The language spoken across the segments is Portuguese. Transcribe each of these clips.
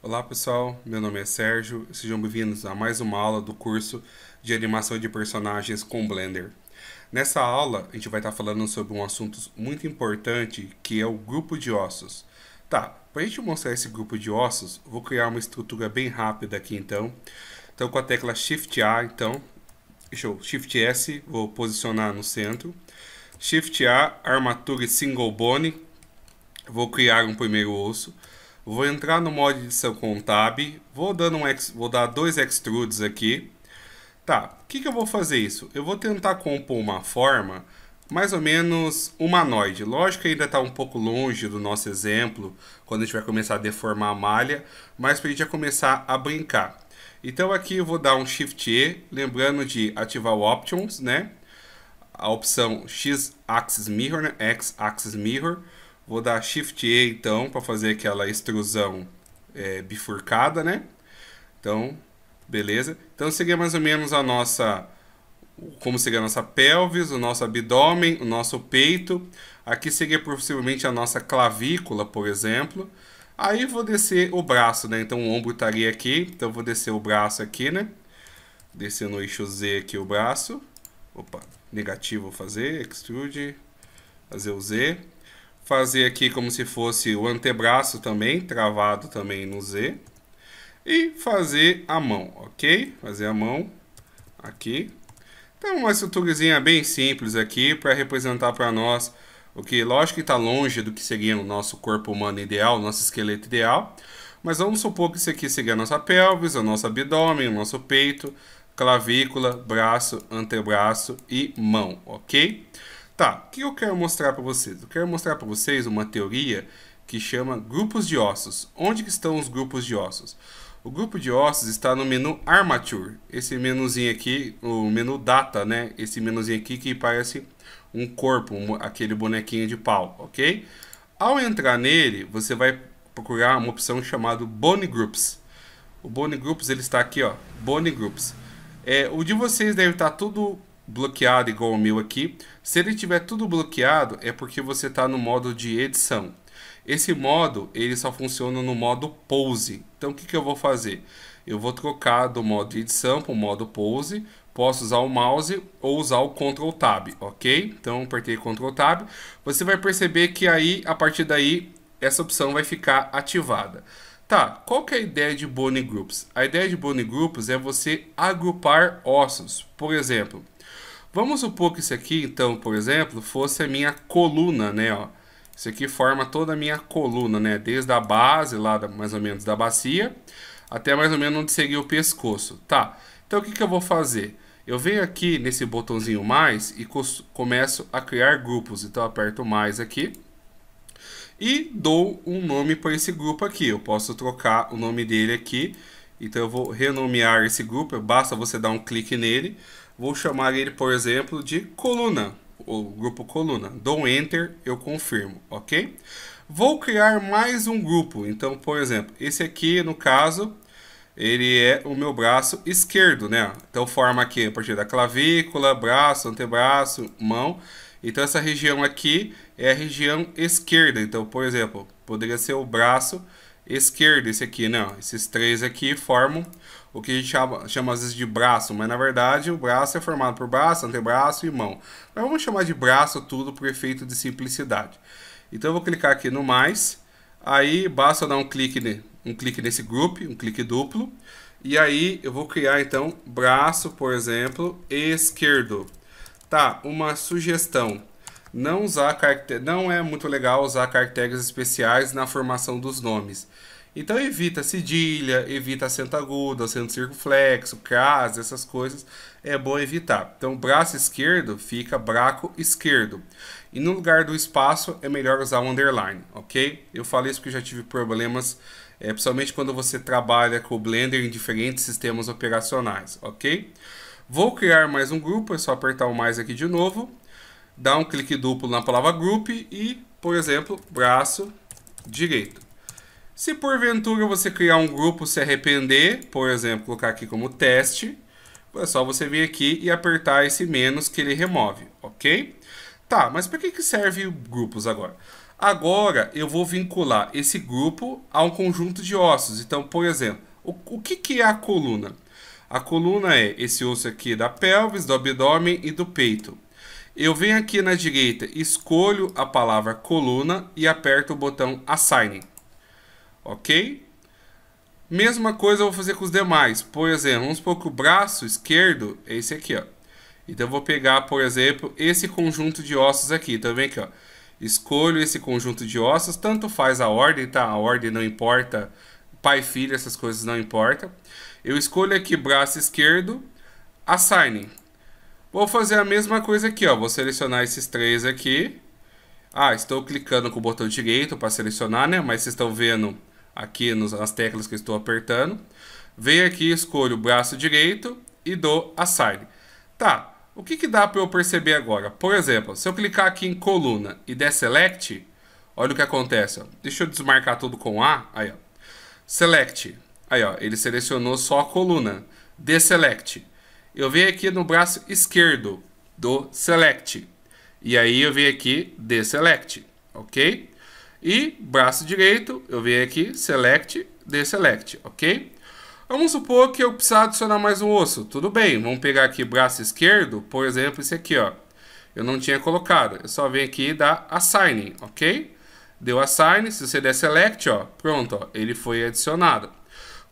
Olá pessoal, meu nome é Sérgio, sejam bem-vindos a mais uma aula do curso de animação de personagens com Blender. Nessa aula, a gente vai estar falando sobre um assunto muito importante que é o grupo de ossos. Tá, para a gente mostrar esse grupo de ossos, vou criar uma estrutura bem rápida aqui então. Então com a tecla Shift A, então, deixa eu, Shift S, vou posicionar no centro. Shift A, armatura single bone, vou criar um primeiro osso. Vou entrar no mod edição com tab. Vou, dando um ex, vou dar dois extrudes aqui. Tá, o que, que eu vou fazer isso? Eu vou tentar compor uma forma mais ou menos humanoide. Lógico que ainda está um pouco longe do nosso exemplo, quando a gente vai começar a deformar a malha, mas para a gente já começar a brincar. Então aqui eu vou dar um Shift E, lembrando de ativar o Options, né? A opção X-Axis Mirror, né? X-Axis Mirror. Vou dar Shift E então para fazer aquela extrusão é, bifurcada, né? Então, beleza. Então seria mais ou menos a nossa como seria a nossa pelvis, o nosso abdômen, o nosso peito. Aqui seria possivelmente a nossa clavícula, por exemplo. Aí vou descer o braço, né? Então o ombro estaria aqui, então vou descer o braço aqui, né? Descer no eixo Z aqui o braço. Opa, negativo vou fazer, extrude, fazer o Z fazer aqui como se fosse o antebraço também, travado também no Z. E fazer a mão, ok? Fazer a mão aqui. Então, uma estruturazinha bem simples aqui para representar para nós o que, lógico está longe do que seria o nosso corpo humano ideal, nosso esqueleto ideal. Mas vamos supor que isso aqui seria a nossa pelvis, o nosso abdômen, o nosso peito, clavícula, braço, antebraço e mão, ok? Tá, o que eu quero mostrar para vocês? Eu quero mostrar para vocês uma teoria que chama grupos de ossos. Onde que estão os grupos de ossos? O grupo de ossos está no menu Armature. Esse menuzinho aqui, o menu Data, né? Esse menuzinho aqui que parece um corpo, um, aquele bonequinho de pau, ok? Ao entrar nele, você vai procurar uma opção chamada Bone Groups. O Bone Groups, ele está aqui, ó. Bone Groups. É, o de vocês deve estar tá tudo bloqueado igual o meu aqui. Se ele tiver tudo bloqueado, é porque você está no modo de edição. Esse modo, ele só funciona no modo pose. Então, o que, que eu vou fazer? Eu vou trocar do modo de edição para o modo pose. Posso usar o mouse ou usar o Ctrl Tab, ok? Então, apertei Ctrl Tab. Você vai perceber que aí, a partir daí, essa opção vai ficar ativada. Tá, qual que é a ideia de Bone Groups? A ideia de Bone Groups é você agrupar ossos. Por exemplo, Vamos supor que isso aqui, então, por exemplo, fosse a minha coluna, né? Ó. Isso aqui forma toda a minha coluna, né? Desde a base, lá da, mais ou menos da bacia, até mais ou menos onde seguir o pescoço. Tá, então o que, que eu vou fazer? Eu venho aqui nesse botãozinho mais e começo a criar grupos. Então aperto mais aqui e dou um nome para esse grupo aqui. Eu posso trocar o nome dele aqui. Então eu vou renomear esse grupo, basta você dar um clique nele. Vou chamar ele, por exemplo, de coluna, o grupo coluna. Dou enter, eu confirmo, ok? Vou criar mais um grupo. Então, por exemplo, esse aqui, no caso, ele é o meu braço esquerdo, né? Então, forma aqui a partir da clavícula, braço, antebraço, mão. Então, essa região aqui é a região esquerda. Então, por exemplo, poderia ser o braço esquerdo esquerdo, esse aqui, né? Esses três aqui formam o que a gente chama, chama às vezes de braço, mas na verdade o braço é formado por braço, antebraço e mão. Mas vamos chamar de braço tudo por efeito de simplicidade. Então eu vou clicar aqui no mais, aí basta dar um clique, um clique nesse grupo, um clique duplo, e aí eu vou criar então braço, por exemplo, esquerdo. Tá, uma sugestão não usar não é muito legal usar caracteres especiais na formação dos nomes. Então evita cedilha, evita acento agudo, acento circunflexo, crase, essas coisas é bom evitar. Então braço esquerdo fica braco esquerdo. E no lugar do espaço é melhor usar um underline, ok? Eu falei isso porque já tive problemas, é, principalmente quando você trabalha com o Blender em diferentes sistemas operacionais, ok? Vou criar mais um grupo, é só apertar o mais aqui de novo dá um clique duplo na palavra group e, por exemplo, braço direito. Se porventura você criar um grupo se arrepender, por exemplo, colocar aqui como teste, é só você vir aqui e apertar esse menos que ele remove, ok? Tá, mas para que, que serve grupos agora? Agora eu vou vincular esse grupo a um conjunto de ossos. Então, por exemplo, o, o que, que é a coluna? A coluna é esse osso aqui da pelvis, do abdômen e do peito. Eu venho aqui na direita, escolho a palavra coluna e aperto o botão Assign. Ok? Mesma coisa eu vou fazer com os demais. Por exemplo, vamos supor que o braço esquerdo é esse aqui. Ó. Então eu vou pegar, por exemplo, esse conjunto de ossos aqui. Então vem aqui, ó. escolho esse conjunto de ossos. Tanto faz a ordem, tá? A ordem não importa. Pai, filho, essas coisas não importam. Eu escolho aqui braço esquerdo, assign. Vou fazer a mesma coisa aqui, ó. Vou selecionar esses três aqui. Ah, estou clicando com o botão direito para selecionar, né? Mas vocês estão vendo aqui nos, nas teclas que estou apertando. Venho aqui, escolho o braço direito e dou Assign. Tá, o que, que dá para eu perceber agora? Por exemplo, se eu clicar aqui em coluna e der Select, olha o que acontece. Ó. Deixa eu desmarcar tudo com A. Aí, ó. Select. Aí, ó, ele selecionou só a coluna. Deselect eu venho aqui no braço esquerdo do select. E aí eu venho aqui deselect, ok? E braço direito, eu venho aqui select, deselect, ok? Vamos supor que eu precisar adicionar mais um osso. Tudo bem, vamos pegar aqui braço esquerdo, por exemplo, esse aqui, ó. Eu não tinha colocado, eu só venho aqui dar dá assign, ok? Deu assign, se você der select, ó, pronto, ó, ele foi adicionado.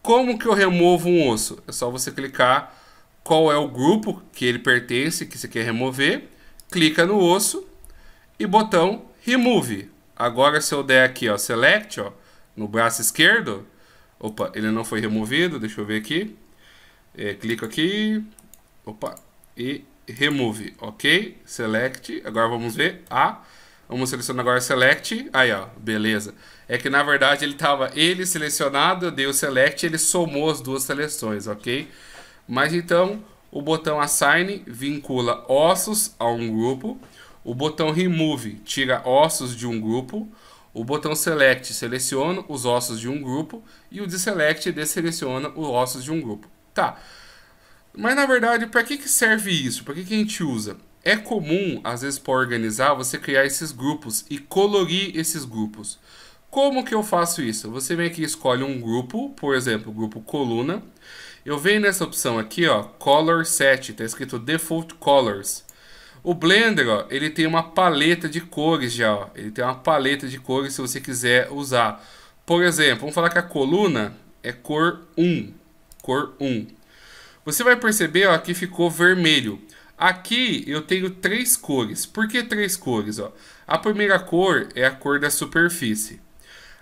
Como que eu removo um osso? É só você clicar qual é o grupo que ele pertence, que você quer remover, clica no osso e botão Remove. Agora se eu der aqui, ó, Select, ó, no braço esquerdo, opa, ele não foi removido, deixa eu ver aqui, é, clico aqui, opa, e Remove, ok, Select, agora vamos ver a... Vamos selecionar agora Select. Aí, ó, beleza. É que na verdade ele estava ele selecionado, eu dei o Select, ele somou as duas seleções, ok? Mas então o botão assign vincula ossos a um grupo, o botão remove tira ossos de um grupo, o botão select seleciona os ossos de um grupo e o deselect deseleciona os ossos de um grupo. Tá. Mas na verdade, para que, que serve isso? Para que, que a gente usa? É comum, às vezes, para organizar, você criar esses grupos e colorir esses grupos. Como que eu faço isso? Você vem aqui e escolhe um grupo, por exemplo, o grupo coluna eu venho nessa opção aqui, ó, Color Set, está escrito Default Colors. O Blender, ó, ele tem uma paleta de cores já, ó. Ele tem uma paleta de cores se você quiser usar. Por exemplo, vamos falar que a coluna é cor 1, cor 1. Você vai perceber, ó, que ficou vermelho. Aqui eu tenho três cores. Por que três cores, ó? A primeira cor é a cor da superfície.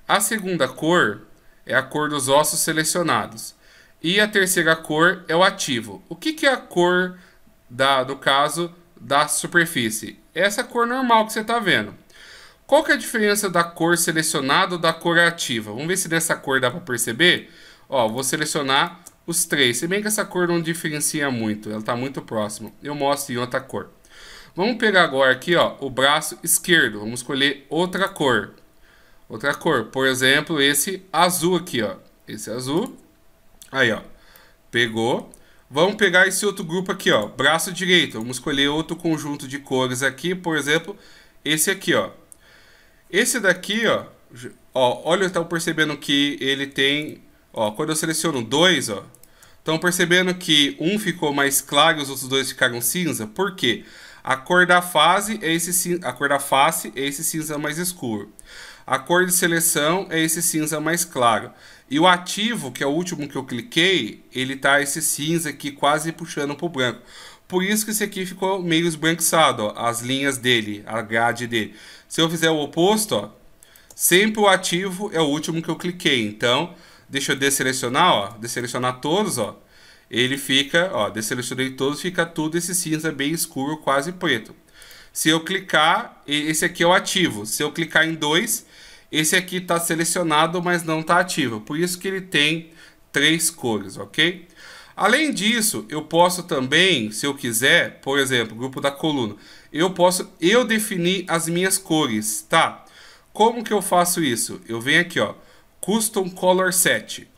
A segunda cor é a cor dos ossos selecionados. E a terceira cor é o ativo. O que, que é a cor, da, caso, da superfície? É essa cor normal que você está vendo. Qual que é a diferença da cor selecionada da cor ativa? Vamos ver se dessa cor dá para perceber. Ó, vou selecionar os três. Se bem que essa cor não diferencia muito, ela está muito próxima. Eu mostro em outra cor. Vamos pegar agora aqui ó, o braço esquerdo. Vamos escolher outra cor. Outra cor. Por exemplo, esse azul aqui. ó, Esse azul. Aí, ó. Pegou. Vamos pegar esse outro grupo aqui, ó. Braço direito. Vamos escolher outro conjunto de cores aqui. Por exemplo, esse aqui, ó. Esse daqui, ó. ó olha, estão percebendo que ele tem... Ó, quando eu seleciono dois, ó. Estão percebendo que um ficou mais claro e os outros dois ficaram cinza? Por quê? A cor da fase é esse a cor da face é esse cinza mais escuro. A cor de seleção é esse cinza mais claro. E o ativo, que é o último que eu cliquei, ele tá esse cinza aqui quase puxando para o branco. Por isso que esse aqui ficou meio esbranquiçado, ó, as linhas dele, a grade dele. Se eu fizer o oposto, ó, sempre o ativo é o último que eu cliquei. Então, deixa eu desselecionar, ó, desselecionar todos, ó. Ele fica, ó, desselecionei todos, fica tudo esse cinza bem escuro, quase preto. Se eu clicar, esse aqui eu é ativo. Se eu clicar em dois, esse aqui está selecionado, mas não está ativo. Por isso que ele tem três cores, ok? Além disso, eu posso também, se eu quiser, por exemplo, grupo da coluna, eu posso eu definir as minhas cores, tá? Como que eu faço isso? Eu venho aqui, ó, Custom Color Set.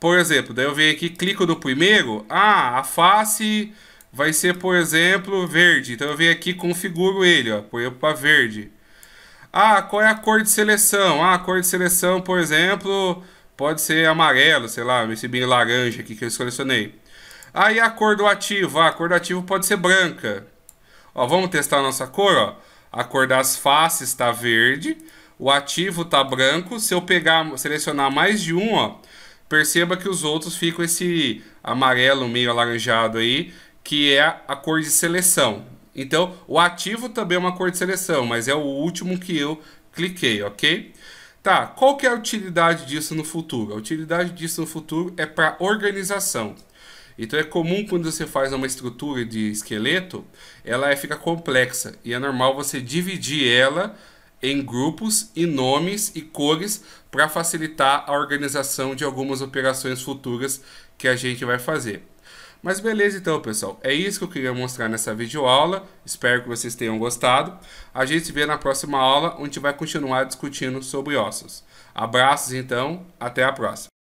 Por exemplo, daí eu venho aqui, clico no primeiro, ah, a face vai ser, por exemplo, verde. Então eu venho aqui configuro ele, ó, ponho para verde. Ah, qual é a cor de seleção? Ah, a cor de seleção, por exemplo, pode ser amarelo, sei lá, esse bem laranja aqui que eu selecionei. Aí ah, a cor do ativo, ah, a cor do ativo pode ser branca. Ó, vamos testar a nossa cor, ó. A cor das faces está verde, o ativo está branco. Se eu pegar, selecionar mais de um, ó, perceba que os outros ficam esse amarelo meio alaranjado aí que é a cor de seleção. Então, o ativo também é uma cor de seleção, mas é o último que eu cliquei, ok? Tá, qual que é a utilidade disso no futuro? A utilidade disso no futuro é para organização. Então é comum quando você faz uma estrutura de esqueleto, ela é, fica complexa e é normal você dividir ela em grupos e nomes e cores para facilitar a organização de algumas operações futuras que a gente vai fazer. Mas beleza então, pessoal. É isso que eu queria mostrar nessa videoaula. Espero que vocês tenham gostado. A gente se vê na próxima aula, onde vai continuar discutindo sobre ossos. Abraços então, até a próxima.